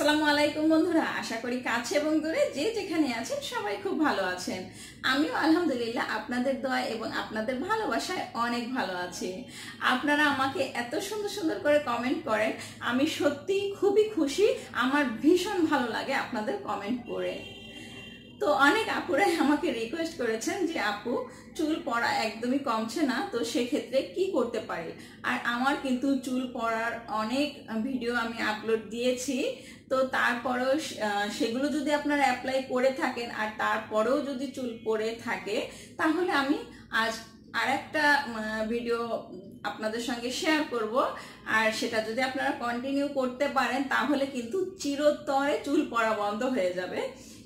আসসালামু আলাইকুম বন্ধুরা আশা করি কাছে এবং দূরে যে যেখানে আছেন সবাই খুব ভালো আছেন আমিও আলহামদুলিল্লাহ আপনাদের দয়া এবং আপনাদের ভালোবাসায় অনেক ভালো আছি আপনারা আমাকে এত সুন্দর সুন্দর করে কমেন্ট করেন আমি সত্যিই খুবই খুশি আমার ভীষণ ভালো লাগে আপনাদের কমেন্ট করে তো অনেক আপুরাই আমাকে রিকোয়েস্ট করেছেন যে আপু চুল পড়া একদমই কমছে না তো সেক্ষেত্রে কি করতে পারি আর আমার কিন্তু চুল পড়ার অনেক ভিডিও আমি আপলোড দিয়েছি তো তারপরেও সেগুলো যদি আপনারা অ্যাপ্লাই করে থাকেন আর তারপরেও যদি চুল পড়ে থাকে তাহলে আমি আজ আর একটা ভিডিও আপনাদের সঙ্গে শেয়ার করব আর সেটা যদি আপনারা কন্টিনিউ করতে পারেন তাহলে কিন্তু চিরতরে চুল পড়া বন্ধ হয়ে যাবে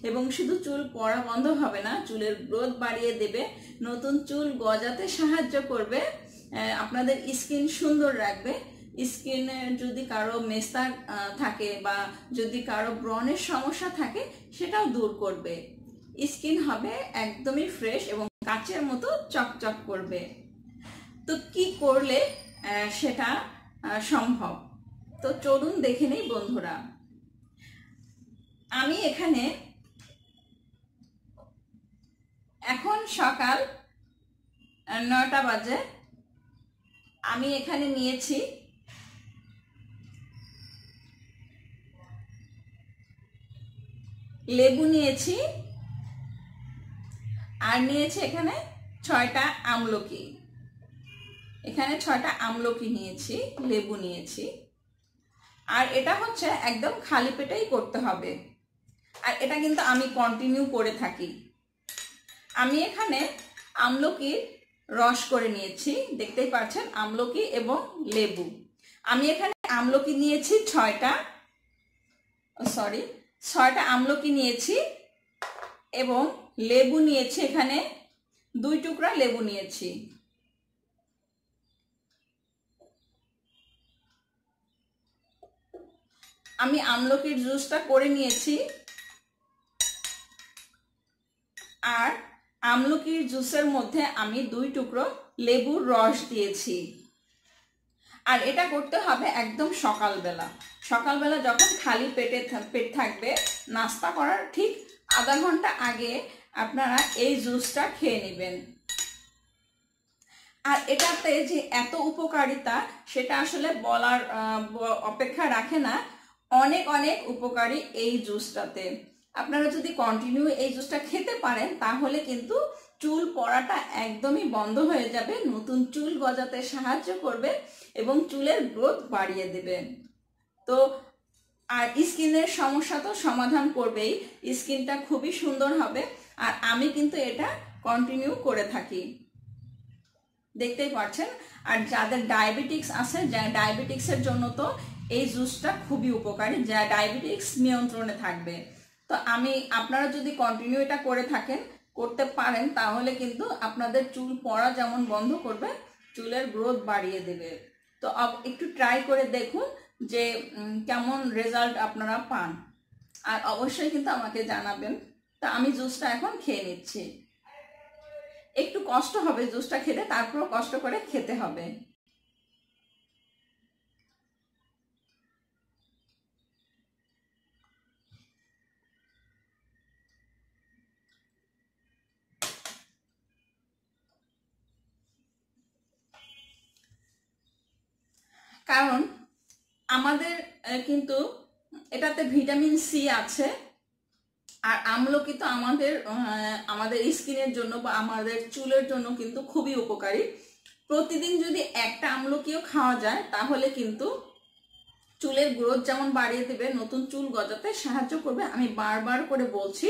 এবং শুধু চুল পড়া বন্ধ হবে না চুলের গ্রোথ বাড়িয়ে দেবে নতুন চুল গজাতে সাহায্য করবে আপনাদের স্কিন সুন্দর রাখবে স্কিনে যদি কারো মেস্তা থাকে বা যদি কারো ব্রণের সমস্যা থাকে সেটাও দূর করবে স্কিন হবে একদমই ফ্রেশ এবং কাচের মতো চকচক করবে তো কি করলে সেটা সম্ভব তো চলুন দেখে নেই বন্ধুরা আমি এখানে এখন সকাল নটা বাজে আমি এখানে নিয়েছি লেবু নিয়েছি আর নিয়েছি এখানে ছয়টা আমলকি এখানে ছয়টা আমলকি নিয়েছি লেবু নিয়েছি আর এটা হচ্ছে একদম খালি পেটেই করতে হবে আর এটা কিন্তু আমি কন্টিনিউ করে থাকি আমি এখানে আমলকির রস করে নিয়েছি দেখতেই পাচ্ছেন আমলকি এবং লেবু আমি এখানে আমলকি নিয়েছি ছয়টা সরি ছয়টা আমলকি নিয়েছি এবং লেবু নিয়েছি এখানে দুই টুকরা লেবু নিয়েছি আমি আমলকির জুসটা করে নিয়েছি আমলকির জুসের মধ্যে আমি দুই টুকরো লেবুর রস দিয়েছি আর এটা করতে হবে একদম সকালবেলা সকালবেলা যখন খালি পেটে পেট থাকবে নাস্তা করার ঠিক আধা ঘন্টা আগে আপনারা এই জুসটা খেয়ে নেবেন আর এটাতে যে এত উপকারিতা সেটা আসলে বলার অপেক্ষা রাখে না অনেক অনেক উপকারী এই জুসটাতে আপনারা যদি কন্টিনিউ এই জুসটা খেতে পারেন তাহলে কিন্তু চুল পড়াটা একদমই বন্ধ হয়ে যাবে নতুন চুল গজাতে সাহায্য করবে এবং চুলের গ্রোথ বাড়িয়ে দেবে তো আর স্কিনের সমস্যা তো সমাধান করবেই স্কিনটা খুবই সুন্দর হবে আর আমি কিন্তু এটা কন্টিনিউ করে থাকি দেখতেই পাচ্ছেন আর যাদের ডায়াবেটিক্স আছে ডায়াবেটিক্সের জন্য তো এই জুসটা খুবই উপকারী যা ডায়াবেটিক্স নিয়ন্ত্রণে থাকবে তো আমি আপনারা যদি কন্টিনিউ এটা করে থাকেন করতে পারেন তাহলে কিন্তু আপনাদের চুল পড়া যেমন বন্ধ করবে চুলের গ্রোথ বাড়িয়ে দেবে তো একটু ট্রাই করে দেখুন যে কেমন রেজাল্ট আপনারা পান আর অবশ্যই কিন্তু আমাকে জানাবেন তা আমি জুসটা এখন খেয়ে নিচ্ছি একটু কষ্ট হবে জুসটা খেতে তারপরও কষ্ট করে খেতে হবে কারণ আমাদের কিন্তু এটাতে ভিটামিন সি আছে আর আমলকি তো আমাদের আমাদের স্কিনের জন্য বা আমাদের চুলের জন্য কিন্তু খুবই উপকারী প্রতিদিন যদি একটা আমলকিও খাওয়া যায় তাহলে কিন্তু চুলের গ্রোথ যেমন বাড়িয়ে দেবে নতুন চুল গজাতে সাহায্য করবে আমি বারবার করে বলছি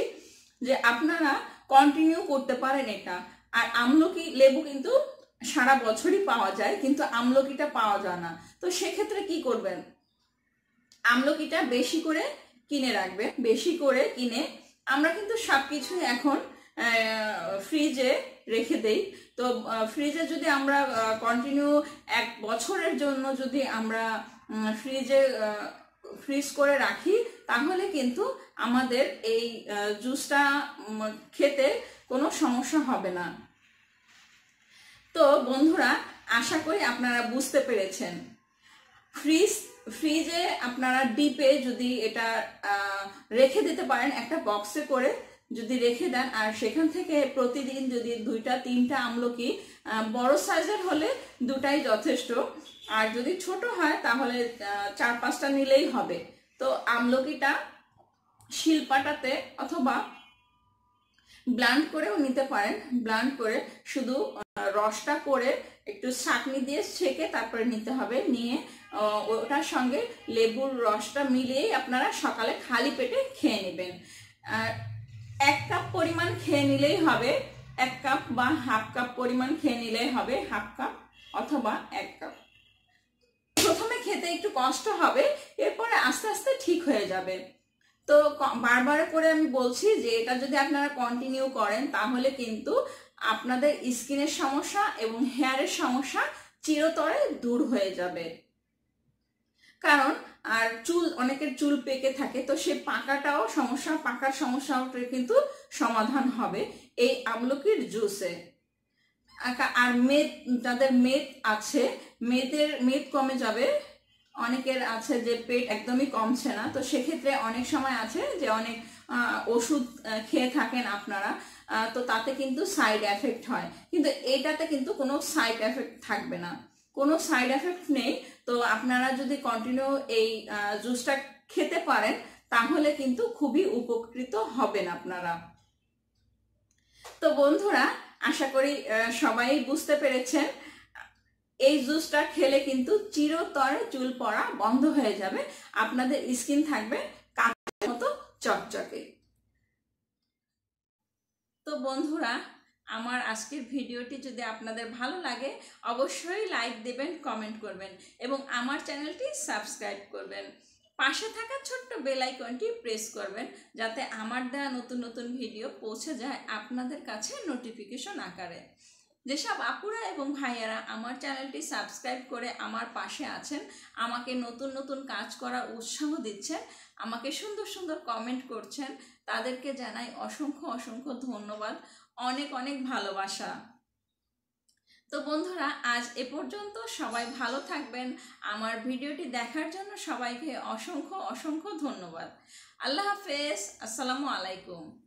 যে আপনারা কন্টিনিউ করতে পারেন এটা আর আমলকি লেবু কিন্তু সারা বছরই পাওয়া যায় কিন্তু আমলকিটা পাওয়া যায় না তো সেক্ষেত্রে কি করবেন আমলকিটা বেশি করে কিনে রাখবেন বেশি করে কিনে আমরা কিন্তু সব কিছু এখন ফ্রিজে রেখে দেই তো ফ্রিজে যদি আমরা কন্টিনিউ এক বছরের জন্য যদি আমরা ফ্রিজে ফ্রিজ করে রাখি তাহলে কিন্তু আমাদের এই জুসটা খেতে কোনো সমস্যা হবে না তো বন্ধুরা আশা করি আপনারা বুঝতে পেরেছেন ফ্রিজ ফ্রিজে আপনারা ডিপে যদি এটা রেখে দিতে পারেন একটা বক্সে করে যদি রেখে দেন আর সেখান থেকে প্রতিদিন যদি দুইটা তিনটা আমলকি বড় সাইজের হলে দুটাই যথেষ্ট আর যদি ছোট হয় তাহলে চার পাঁচটা নিলেই হবে তো আমলকিটা শিল্পাটাতে অথবা ব্লান্ড করেও নিতে পারেন ব্লান্ড করে শুধু রসটা করে একটু চাটনি দিয়ে ছেঁকে তারপরে নিতে হবে নিয়ে ওটার সঙ্গে লেবুর রসটা মিলিয়েই আপনারা সকালে খালি পেটে খেয়ে নেবেন আর এক কাপ পরিমাণ খেয়ে নিলেই হবে এক কাপ বা হাফ কাপ পরিমাণ খেয়ে নিলেই হবে হাফ কাপ অথবা এক কাপ প্রথমে খেতে একটু কষ্ট হবে এরপরে আস্তে আস্তে ঠিক হয়ে যাবে তো বারবার করে আমি বলছি যে এটা যদি আপনারা কন্টিনিউ করেন তাহলে কিন্তু আপনাদের স্কিনের সমস্যা এবং হেয়ারের সমস্যা চিরতরে দূর হয়ে যাবে কারণ আর চুল অনেকের চুল পেকে থাকে তো সে পাকাটাও সমস্যা পাকার সমস্যাও কিন্তু সমাধান হবে এই আমলকির জুসে আর মেদ যাদের মেদ আছে মেদের মেদ কমে যাবে অনেকের আছে যে পেট একদমই কমছে না তো সেক্ষেত্রে অনেক সময় আছে যে অনেক ওষুধ খেয়ে থাকেন আপনারা তো তাতে কিন্তু সাইড এফেক্ট হয় কিন্তু এটাতে কিন্তু কোনো সাইড এফেক্ট থাকবে না কোনো সাইড এফেক্ট নেই তো আপনারা যদি কন্টিনিউ এই জুসটা খেতে পারেন তাহলে কিন্তু খুবই উপকৃত হবেন আপনারা তো বন্ধুরা আশা করি সবাই বুঝতে পেরেছেন এই জুসটা খেলে কিন্তু চিরতরে চুল পড়া বন্ধ হয়ে যাবে আপনাদের স্কিন থাকবে কাঁচের মতো চকচকে তো বন্ধুরা আমার আজকের ভিডিওটি যদি আপনাদের ভালো লাগে অবশ্যই লাইক দেবেন কমেন্ট করবেন এবং আমার চ্যানেলটি সাবস্ক্রাইব করবেন পাশে থাকা ছোট্ট বেলাইকনটি প্রেস করবেন যাতে আমার দেওয়া নতুন নতুন ভিডিও পৌঁছে যায় আপনাদের কাছে নোটিফিকেশন আকারে যেসব আপুরা এবং ভাইয়ারা আমার চ্যানেলটি সাবস্ক্রাইব করে আমার পাশে আছেন আমাকে নতুন নতুন কাজ করার উৎসাহ দিচ্ছেন আমাকে সুন্দর সুন্দর কমেন্ট করছেন তাদেরকে জানাই অসংখ্য অসংখ্য ধন্যবাদ অনেক অনেক ভালোবাসা তো বন্ধুরা আজ এ পর্যন্ত সবাই ভালো থাকবেন আমার ভিডিওটি দেখার জন্য সবাইকে অসংখ্য অসংখ্য ধন্যবাদ আল্লাহ হাফেজ আসসালামু আলাইকুম